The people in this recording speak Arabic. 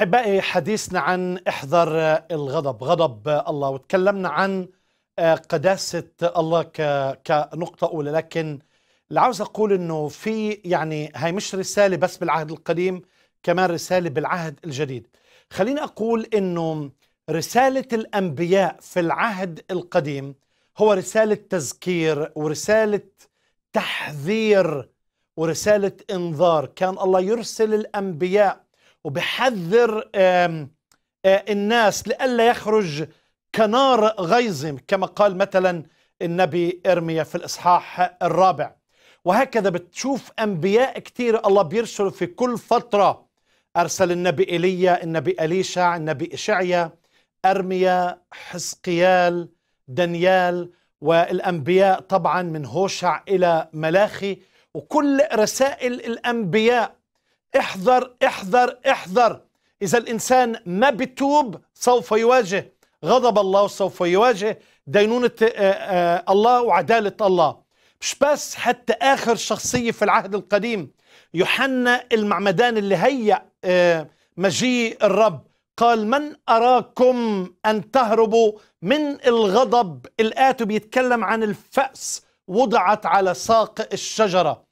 احبائي حديثنا عن احذر الغضب غضب الله وتكلمنا عن آه، قداسه الله كنقطه اولى لكن اللي عاوز اقول انه في يعني هي مش رساله بس بالعهد القديم كمان رساله بالعهد الجديد خليني اقول انه رساله الانبياء في العهد القديم هو رساله تذكير ورساله تحذير ورساله انذار كان الله يرسل الانبياء وبحذر الناس لئلا يخرج كنار غيظم كما قال مثلا النبي إرميا في الإصحاح الرابع وهكذا بتشوف أنبياء كثير الله بيرسل في كل فترة أرسل النبي إيليا النبي أليشع النبي إشعيا أرميا حزقيال دانيال والأنبياء طبعا من هوشع إلى ملاخي وكل رسائل الأنبياء احذر احذر احذر إذا الإنسان ما بتوب سوف يواجه غضب الله وسوف يواجه دينونة آه، آه، الله وعدالة الله مش بس حتى آخر شخصية في العهد القديم يوحنا المعمدان اللي هيأ آه، مجيء الرب قال من أراكم أن تهربوا من الغضب الآتي بيتكلم عن الفأس وضعت على ساق الشجرة